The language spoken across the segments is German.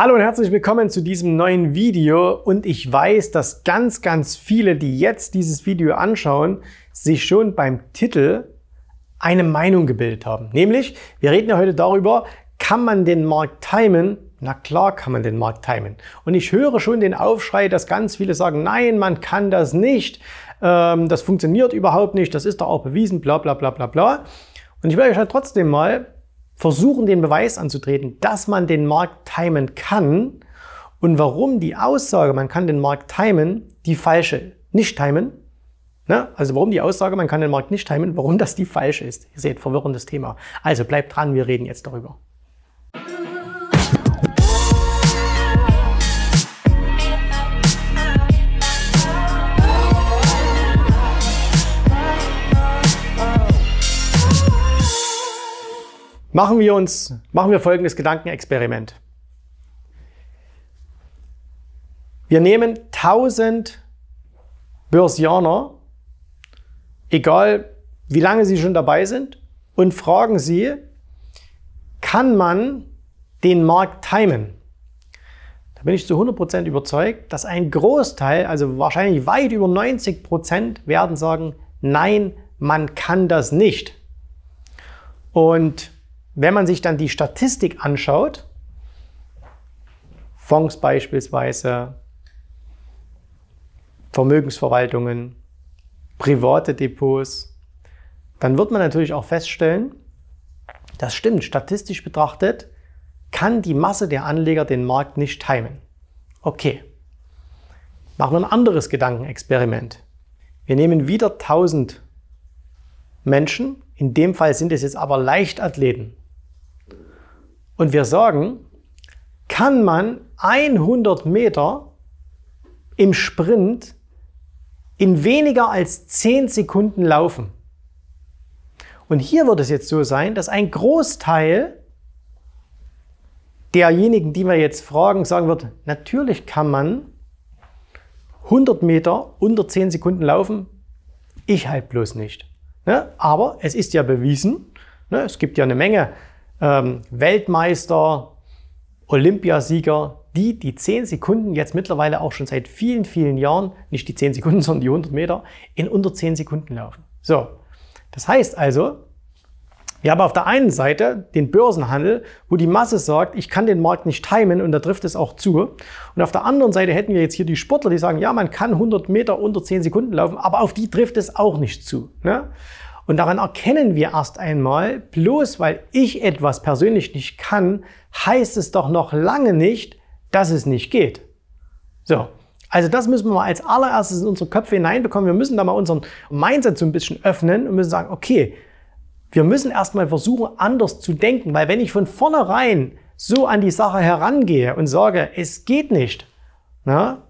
Hallo und herzlich willkommen zu diesem neuen Video und ich weiß, dass ganz, ganz viele, die jetzt dieses Video anschauen, sich schon beim Titel eine Meinung gebildet haben. Nämlich, wir reden ja heute darüber, kann man den Markt timen? Na klar kann man den Markt timen. Und ich höre schon den Aufschrei, dass ganz viele sagen, nein, man kann das nicht, ähm, das funktioniert überhaupt nicht, das ist doch auch bewiesen, bla bla bla bla bla. Und ich werde euch halt trotzdem mal versuchen den Beweis anzutreten, dass man den Markt timen kann und warum die Aussage, man kann den Markt timen, die falsche nicht timen. Ne? Also warum die Aussage, man kann den Markt nicht timen, warum das die falsche ist. Ihr seht, verwirrendes Thema. Also bleibt dran, wir reden jetzt darüber. Machen wir uns, machen wir folgendes Gedankenexperiment. Wir nehmen 1000 Börsianer, egal wie lange sie schon dabei sind, und fragen sie, kann man den Markt timen? Da bin ich zu 100% überzeugt, dass ein Großteil, also wahrscheinlich weit über 90% werden sagen, nein, man kann das nicht. Und wenn man sich dann die Statistik anschaut, Fonds beispielsweise, Vermögensverwaltungen, private Depots, dann wird man natürlich auch feststellen, das stimmt, statistisch betrachtet kann die Masse der Anleger den Markt nicht timen. Okay, machen wir ein anderes Gedankenexperiment. Wir nehmen wieder 1000 Menschen, in dem Fall sind es jetzt aber Leichtathleten, und wir sagen, kann man 100 Meter im Sprint in weniger als 10 Sekunden laufen. Und hier wird es jetzt so sein, dass ein Großteil derjenigen, die wir jetzt fragen, sagen wird, natürlich kann man 100 Meter unter 10 Sekunden laufen, ich halt bloß nicht. Ne? Aber es ist ja bewiesen, ne? es gibt ja eine Menge ähm, Weltmeister, Olympiasieger, die die 10 Sekunden jetzt mittlerweile auch schon seit vielen, vielen Jahren, nicht die 10 Sekunden, sondern die 100 Meter, in unter 10 Sekunden laufen. So, das heißt also, wir haben auf der einen Seite den Börsenhandel, wo die Masse sagt, ich kann den Markt nicht timen und da trifft es auch zu. Und auf der anderen Seite hätten wir jetzt hier die Sportler, die sagen, ja, man kann 100 Meter unter 10 Sekunden laufen, aber auf die trifft es auch nicht zu. Ne? Und daran erkennen wir erst einmal, bloß weil ich etwas persönlich nicht kann, heißt es doch noch lange nicht, dass es nicht geht. So. Also das müssen wir mal als allererstes in unsere Köpfe hineinbekommen. Wir müssen da mal unseren Mindset so ein bisschen öffnen und müssen sagen, okay, wir müssen erstmal versuchen, anders zu denken, weil wenn ich von vornherein so an die Sache herangehe und sage, es geht nicht, na, ne,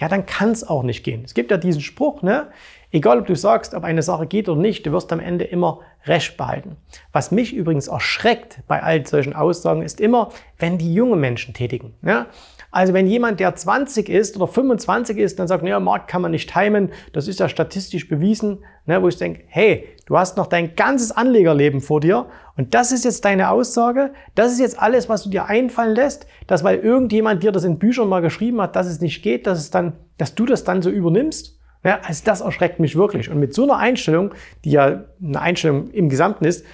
ja, dann kann es auch nicht gehen. Es gibt ja diesen Spruch, ne? Egal, ob du sagst, ob eine Sache geht oder nicht, du wirst am Ende immer Recht behalten. Was mich übrigens erschreckt bei all solchen Aussagen ist immer, wenn die jungen Menschen tätigen. Ja? Also wenn jemand, der 20 ist oder 25 ist, dann sagt, naja, Markt kann man nicht timen, das ist ja statistisch bewiesen, ne, wo ich denke, hey, du hast noch dein ganzes Anlegerleben vor dir und das ist jetzt deine Aussage, das ist jetzt alles, was du dir einfallen lässt, dass weil irgendjemand dir das in Büchern mal geschrieben hat, dass es nicht geht, dass, es dann, dass du das dann so übernimmst. Ja, also das erschreckt mich wirklich. Und mit so einer Einstellung, die ja eine Einstellung im Gesamten ist,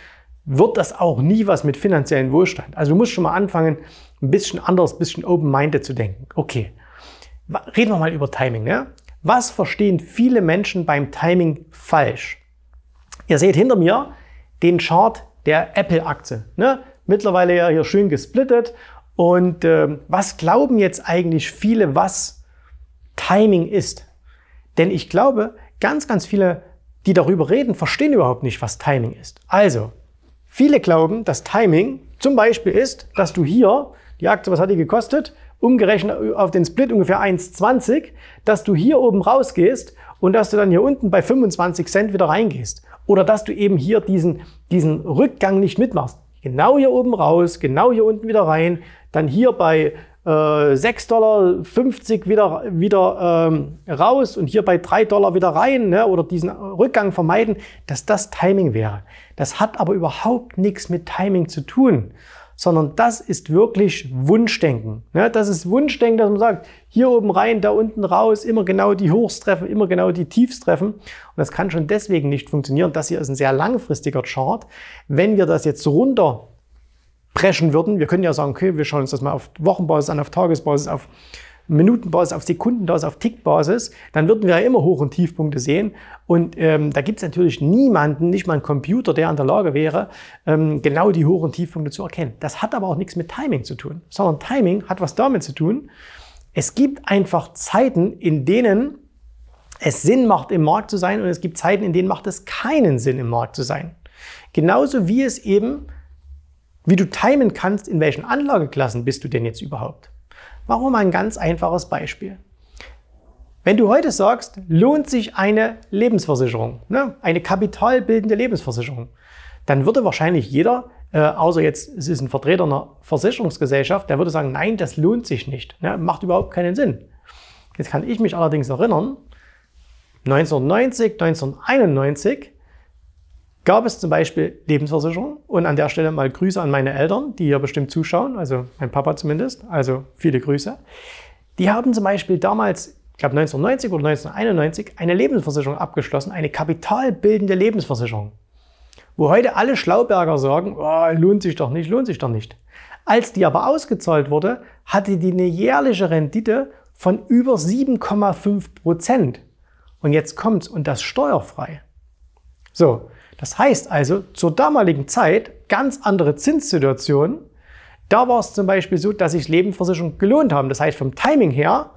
wird das auch nie was mit finanziellen Wohlstand. Also du musst schon mal anfangen, ein bisschen anders, ein bisschen open-minded zu denken. Okay, reden wir mal über Timing. Ne? Was verstehen viele Menschen beim Timing falsch? Ihr seht hinter mir den Chart der Apple-Aktie. Ne? Mittlerweile ja hier schön gesplittet. Und äh, was glauben jetzt eigentlich viele, was Timing ist? Denn ich glaube, ganz, ganz viele, die darüber reden, verstehen überhaupt nicht, was Timing ist. Also, viele glauben, dass Timing zum Beispiel ist, dass du hier, die Aktie, was hat die gekostet? Umgerechnet auf den Split ungefähr 1,20, dass du hier oben rausgehst und dass du dann hier unten bei 25 Cent wieder reingehst. Oder dass du eben hier diesen, diesen Rückgang nicht mitmachst. Genau hier oben raus, genau hier unten wieder rein, dann hier bei äh, 6,50 Dollar wieder, wieder ähm, raus und hier bei 3 Dollar wieder rein ne, oder diesen Rückgang vermeiden, dass das Timing wäre. Das hat aber überhaupt nichts mit Timing zu tun, sondern das ist wirklich Wunschdenken. Ne? Das ist Wunschdenken, dass man sagt, hier oben rein, da unten raus, immer genau die Hochs treffen, immer genau die Tiefs treffen. Und das kann schon deswegen nicht funktionieren. Das hier ist ein sehr langfristiger Chart. Wenn wir das jetzt runter preschen würden. Wir können ja sagen, okay, wir schauen uns das mal auf Wochenbasis an, auf Tagesbasis, auf Minutenbasis, auf Sekundenbasis, auf Tickbasis, dann würden wir ja immer Hoch- und Tiefpunkte sehen. Und ähm, da gibt es natürlich niemanden, nicht mal einen Computer, der in der Lage wäre, ähm, genau die Hoch- und Tiefpunkte zu erkennen. Das hat aber auch nichts mit Timing zu tun, sondern Timing hat was damit zu tun. Es gibt einfach Zeiten, in denen es Sinn macht, im Markt zu sein, und es gibt Zeiten, in denen macht es keinen Sinn, im Markt zu sein. Genauso wie es eben wie du timen kannst, in welchen Anlageklassen bist du denn jetzt überhaupt. Warum ein ganz einfaches Beispiel. Wenn du heute sagst, lohnt sich eine Lebensversicherung, ne, eine kapitalbildende Lebensversicherung, dann würde wahrscheinlich jeder, äh, außer jetzt es ist ein Vertreter einer Versicherungsgesellschaft, der würde sagen, nein, das lohnt sich nicht, ne, macht überhaupt keinen Sinn. Jetzt kann ich mich allerdings erinnern, 1990, 1991 gab es zum Beispiel Lebensversicherung. Und an der Stelle mal Grüße an meine Eltern, die hier bestimmt zuschauen, also mein Papa zumindest, also viele Grüße. Die haben zum Beispiel damals, ich glaube 1990 oder 1991, eine Lebensversicherung abgeschlossen, eine kapitalbildende Lebensversicherung. Wo heute alle Schlauberger sagen, oh, lohnt sich doch nicht, lohnt sich doch nicht. Als die aber ausgezahlt wurde, hatte die eine jährliche Rendite von über 7,5 Prozent. Und jetzt kommt's und das steuerfrei. So, das heißt also, zur damaligen Zeit ganz andere Zinssituationen. Da war es zum Beispiel so, dass sich Lebensversicherungen gelohnt haben. Das heißt, vom Timing her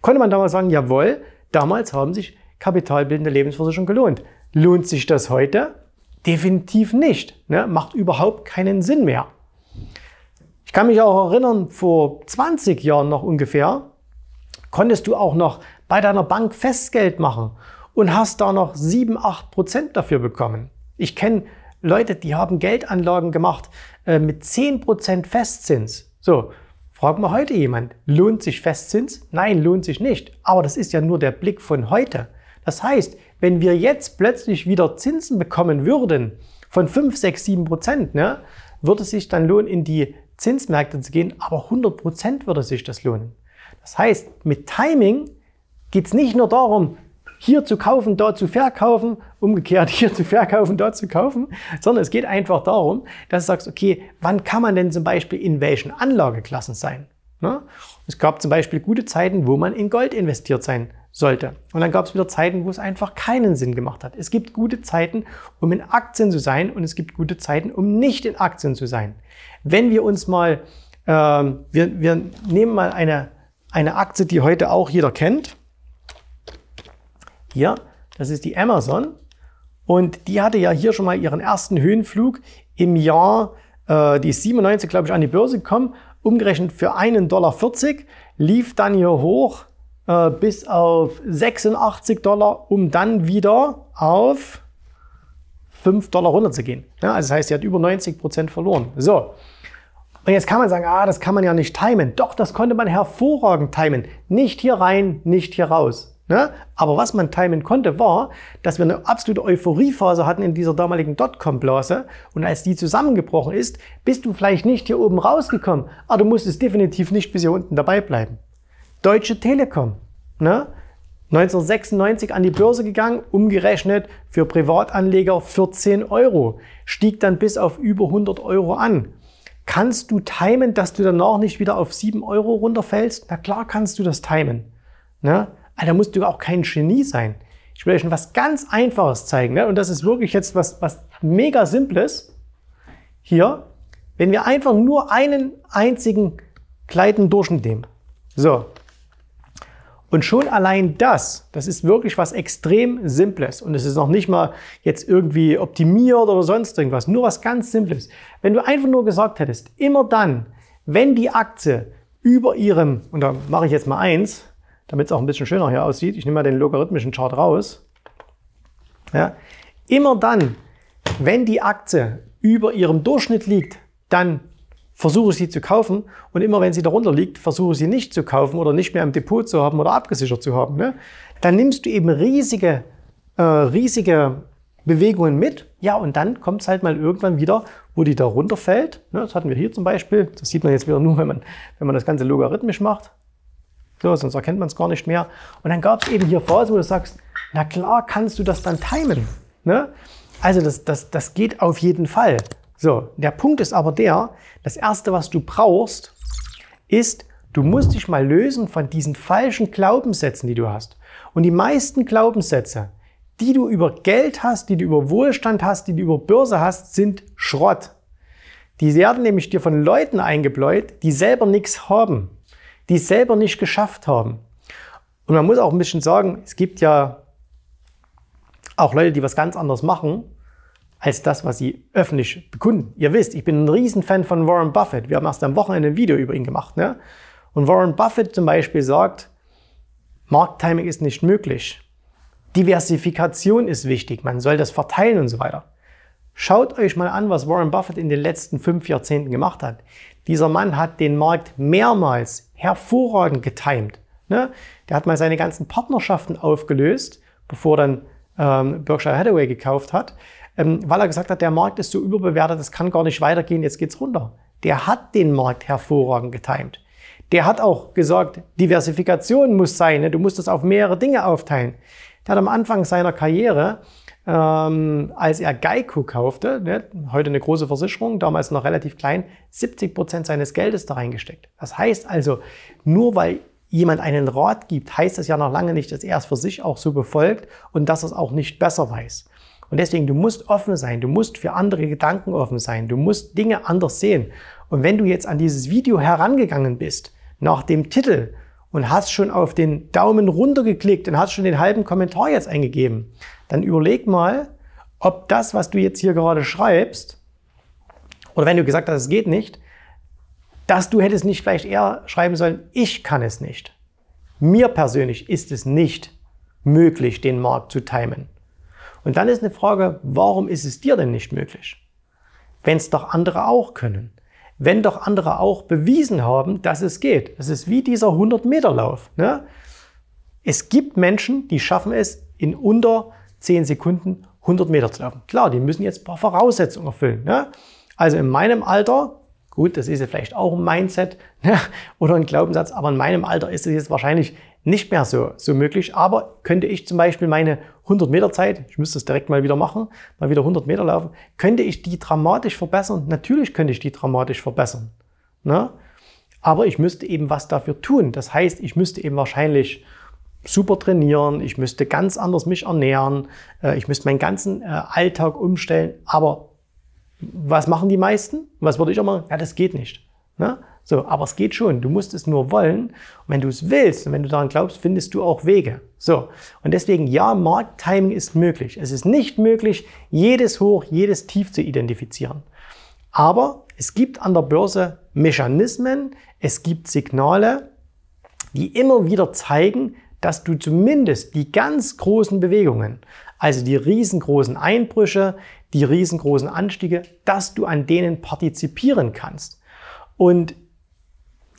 konnte man damals sagen, jawohl, damals haben sich kapitalbildende Lebensversicherungen gelohnt. Lohnt sich das heute? Definitiv nicht. Ne? Macht überhaupt keinen Sinn mehr. Ich kann mich auch erinnern, vor 20 Jahren noch ungefähr, konntest du auch noch bei deiner Bank Festgeld machen und hast da noch 7, 8 Prozent dafür bekommen. Ich kenne Leute, die haben Geldanlagen gemacht äh, mit 10% Festzins. So, fragen wir heute jemand, lohnt sich Festzins? Nein, lohnt sich nicht. Aber das ist ja nur der Blick von heute. Das heißt, wenn wir jetzt plötzlich wieder Zinsen bekommen würden von 5, 6, 7 Prozent, ne, würde es sich dann lohnen, in die Zinsmärkte zu gehen, aber 100 Prozent würde sich das lohnen. Das heißt, mit Timing geht es nicht nur darum, hier zu kaufen, dort zu verkaufen, umgekehrt hier zu verkaufen, dort zu kaufen, sondern es geht einfach darum, dass du sagst, okay, wann kann man denn zum Beispiel in welchen Anlageklassen sein? Ne? Es gab zum Beispiel gute Zeiten, wo man in Gold investiert sein sollte. Und dann gab es wieder Zeiten, wo es einfach keinen Sinn gemacht hat. Es gibt gute Zeiten, um in Aktien zu sein und es gibt gute Zeiten, um nicht in Aktien zu sein. Wenn wir uns mal, äh, wir, wir nehmen mal eine, eine Aktie, die heute auch jeder kennt, hier, das ist die Amazon. Und die hatte ja hier schon mal ihren ersten Höhenflug im Jahr, äh, die ist 97, glaube ich, an die Börse gekommen. Umgerechnet für 1,40 Dollar, lief dann hier hoch äh, bis auf 86 Dollar, um dann wieder auf 5 Dollar runterzugehen. Ja, also das heißt, sie hat über 90 Prozent verloren. So. Und jetzt kann man sagen, ah, das kann man ja nicht timen. Doch, das konnte man hervorragend timen. Nicht hier rein, nicht hier raus. Ne? Aber was man timen konnte, war, dass wir eine absolute Euphoriephase hatten in dieser damaligen Dotcom-Blase. Und als die zusammengebrochen ist, bist du vielleicht nicht hier oben rausgekommen, aber du musstest definitiv nicht bis hier unten dabei bleiben. Deutsche Telekom. Ne? 1996 an die Börse gegangen, umgerechnet für Privatanleger 14 Euro, stieg dann bis auf über 100 Euro an. Kannst du timen, dass du danach nicht wieder auf 7 Euro runterfällst? Na klar kannst du das timen. Ne? Aber ah, da musst du auch kein Genie sein. Ich will euch was ganz Einfaches zeigen. Ne? Und das ist wirklich jetzt was, was mega Simples. Hier, wenn wir einfach nur einen einzigen gleitenden Durchschnitt nehmen. So. Und schon allein das, das ist wirklich was extrem Simples. Und es ist noch nicht mal jetzt irgendwie optimiert oder sonst irgendwas. Nur was ganz Simples. Wenn du einfach nur gesagt hättest, immer dann, wenn die Aktie über ihrem, und da mache ich jetzt mal eins, damit es auch ein bisschen schöner hier aussieht, ich nehme mal den logarithmischen Chart raus. Ja, immer dann, wenn die Aktie über ihrem Durchschnitt liegt, dann versuche ich sie zu kaufen und immer wenn sie darunter liegt, versuche ich sie nicht zu kaufen oder nicht mehr im Depot zu haben oder abgesichert zu haben. Ne? Dann nimmst du eben riesige, äh, riesige Bewegungen mit. Ja, und dann kommt es halt mal irgendwann wieder, wo die darunter fällt. Ne, das hatten wir hier zum Beispiel. Das sieht man jetzt wieder nur, wenn man, wenn man das Ganze logarithmisch macht. So, sonst erkennt man es gar nicht mehr. Und dann gab es eben hier Phasen, wo du sagst, na klar kannst du das dann timen. Ne? Also das, das, das geht auf jeden Fall. So, der Punkt ist aber der, das Erste, was du brauchst, ist, du musst dich mal lösen von diesen falschen Glaubenssätzen, die du hast. Und die meisten Glaubenssätze, die du über Geld hast, die du über Wohlstand hast, die du über Börse hast, sind Schrott. Die werden nämlich dir von Leuten eingebläut, die selber nichts haben die es selber nicht geschafft haben. Und man muss auch ein bisschen sagen, es gibt ja auch Leute, die was ganz anderes machen, als das, was sie öffentlich bekunden. Ihr wisst, ich bin ein Riesenfan von Warren Buffett. Wir haben erst am Wochenende ein Video über ihn gemacht. Ne? Und Warren Buffett zum Beispiel sagt, Markttiming ist nicht möglich. Diversifikation ist wichtig. Man soll das verteilen und so weiter. Schaut euch mal an, was Warren Buffett in den letzten fünf Jahrzehnten gemacht hat. Dieser Mann hat den Markt mehrmals hervorragend getimt. Ne? Der hat mal seine ganzen Partnerschaften aufgelöst, bevor dann ähm, Berkshire Hathaway gekauft hat, ähm, weil er gesagt hat, der Markt ist so überbewertet, das kann gar nicht weitergehen, jetzt geht's runter. Der hat den Markt hervorragend getimt. Der hat auch gesagt, Diversifikation muss sein, ne? du musst das auf mehrere Dinge aufteilen. Der hat am Anfang seiner Karriere ähm, als er Geico kaufte, ne, heute eine große Versicherung, damals noch relativ klein, 70 Prozent seines Geldes da reingesteckt. Das heißt also, nur weil jemand einen Rat gibt, heißt das ja noch lange nicht, dass er es für sich auch so befolgt und dass er es auch nicht besser weiß. Und deswegen, du musst offen sein, du musst für andere Gedanken offen sein, du musst Dinge anders sehen. Und wenn du jetzt an dieses Video herangegangen bist, nach dem Titel und hast schon auf den Daumen runter geklickt und hast schon den halben Kommentar jetzt eingegeben, dann überleg mal, ob das, was du jetzt hier gerade schreibst, oder wenn du gesagt hast, es geht nicht, dass du hättest nicht vielleicht eher schreiben sollen, ich kann es nicht. Mir persönlich ist es nicht möglich, den Markt zu timen. Und dann ist eine Frage, warum ist es dir denn nicht möglich? Wenn es doch andere auch können wenn doch andere auch bewiesen haben, dass es geht. Es ist wie dieser 100-Meter-Lauf. Ne? Es gibt Menschen, die schaffen es, in unter 10 Sekunden 100 Meter zu laufen. Klar, die müssen jetzt ein paar Voraussetzungen erfüllen. Ne? Also in meinem Alter, gut, das ist ja vielleicht auch ein Mindset ne? oder ein Glaubenssatz, aber in meinem Alter ist es jetzt wahrscheinlich nicht mehr so, so möglich. Aber könnte ich zum Beispiel meine 100 Meter Zeit, ich müsste es direkt mal wieder machen, mal wieder 100 Meter laufen, könnte ich die dramatisch verbessern? Natürlich könnte ich die dramatisch verbessern. Ne? Aber ich müsste eben was dafür tun. Das heißt, ich müsste eben wahrscheinlich super trainieren, ich müsste ganz anders mich ernähren, äh, ich müsste meinen ganzen äh, Alltag umstellen. Aber was machen die meisten? Was würde ich auch machen? Ja, das geht nicht. Ne? So, aber es geht schon. Du musst es nur wollen. Und wenn du es willst und wenn du daran glaubst, findest du auch Wege. So. Und deswegen, ja, Markttiming ist möglich. Es ist nicht möglich, jedes Hoch, jedes Tief zu identifizieren. Aber es gibt an der Börse Mechanismen, es gibt Signale, die immer wieder zeigen, dass du zumindest die ganz großen Bewegungen, also die riesengroßen Einbrüche, die riesengroßen Anstiege, dass du an denen partizipieren kannst. Und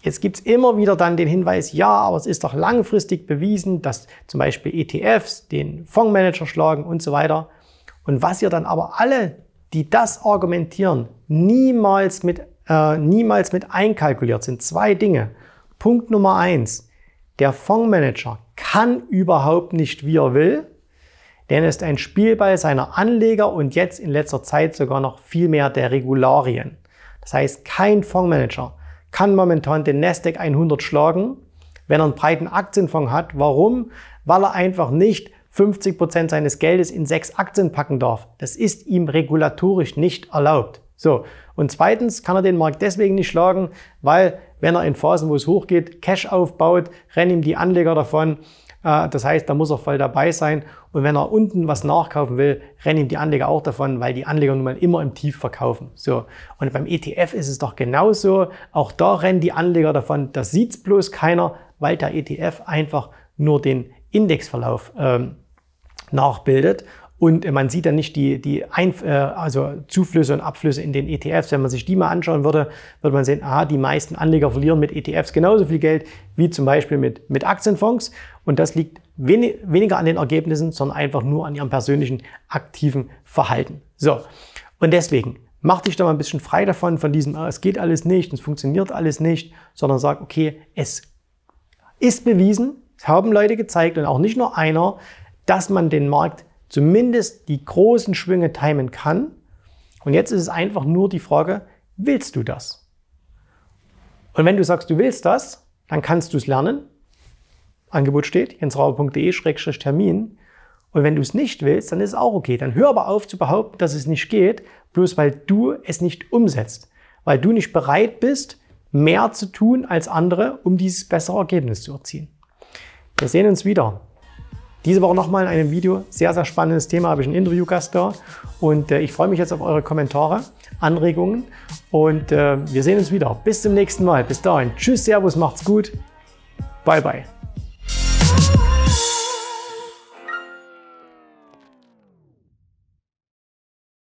jetzt gibt es immer wieder dann den Hinweis, ja, aber es ist doch langfristig bewiesen, dass zum Beispiel ETFs den Fondsmanager schlagen und so weiter. Und was ihr dann aber alle, die das argumentieren, niemals mit, äh, niemals mit einkalkuliert, sind zwei Dinge. Punkt Nummer eins, der Fondsmanager kann überhaupt nicht, wie er will, denn er ist ein Spielball seiner Anleger und jetzt in letzter Zeit sogar noch viel mehr der Regularien. Das heißt, kein Fondsmanager kann momentan den Nasdaq 100 schlagen, wenn er einen breiten Aktienfonds hat. Warum? Weil er einfach nicht 50% Prozent seines Geldes in sechs Aktien packen darf. Das ist ihm regulatorisch nicht erlaubt. So, und zweitens kann er den Markt deswegen nicht schlagen, weil wenn er in Phasen, wo es hochgeht, Cash aufbaut, rennen ihm die Anleger davon äh, das heißt, da muss er voll dabei sein. Und wenn er unten was nachkaufen will, rennen ihm die Anleger auch davon, weil die Anleger nun mal immer im Tief verkaufen. So. Und beim ETF ist es doch genauso. Auch da rennen die Anleger davon. Das sieht's bloß keiner, weil der ETF einfach nur den Indexverlauf ähm, nachbildet. Und man sieht dann nicht die, die Einf äh, also Zuflüsse und Abflüsse in den ETFs. Wenn man sich die mal anschauen würde, würde man sehen, aha, die meisten Anleger verlieren mit ETFs genauso viel Geld wie zum Beispiel mit, mit Aktienfonds. Und das liegt wenig, weniger an den Ergebnissen, sondern einfach nur an ihrem persönlichen aktiven Verhalten. So, und deswegen mach dich da mal ein bisschen frei davon, von diesem, ah, es geht alles nicht, es funktioniert alles nicht, sondern sag, okay, es ist bewiesen, es haben Leute gezeigt und auch nicht nur einer, dass man den Markt zumindest die großen Schwünge timen kann. Und jetzt ist es einfach nur die Frage, willst du das? Und wenn du sagst, du willst das, dann kannst du es lernen. Angebot steht, jensraube.de-termin. Und wenn du es nicht willst, dann ist es auch okay. Dann hör aber auf zu behaupten, dass es nicht geht, bloß weil du es nicht umsetzt. Weil du nicht bereit bist, mehr zu tun als andere, um dieses bessere Ergebnis zu erzielen. Wir sehen uns wieder. Diese Woche nochmal in einem Video. Sehr, sehr spannendes Thema. Habe ich einen Interviewgast da. Und äh, ich freue mich jetzt auf eure Kommentare, Anregungen. Und äh, wir sehen uns wieder. Bis zum nächsten Mal. Bis dahin. Tschüss, Servus, macht's gut. Bye, bye.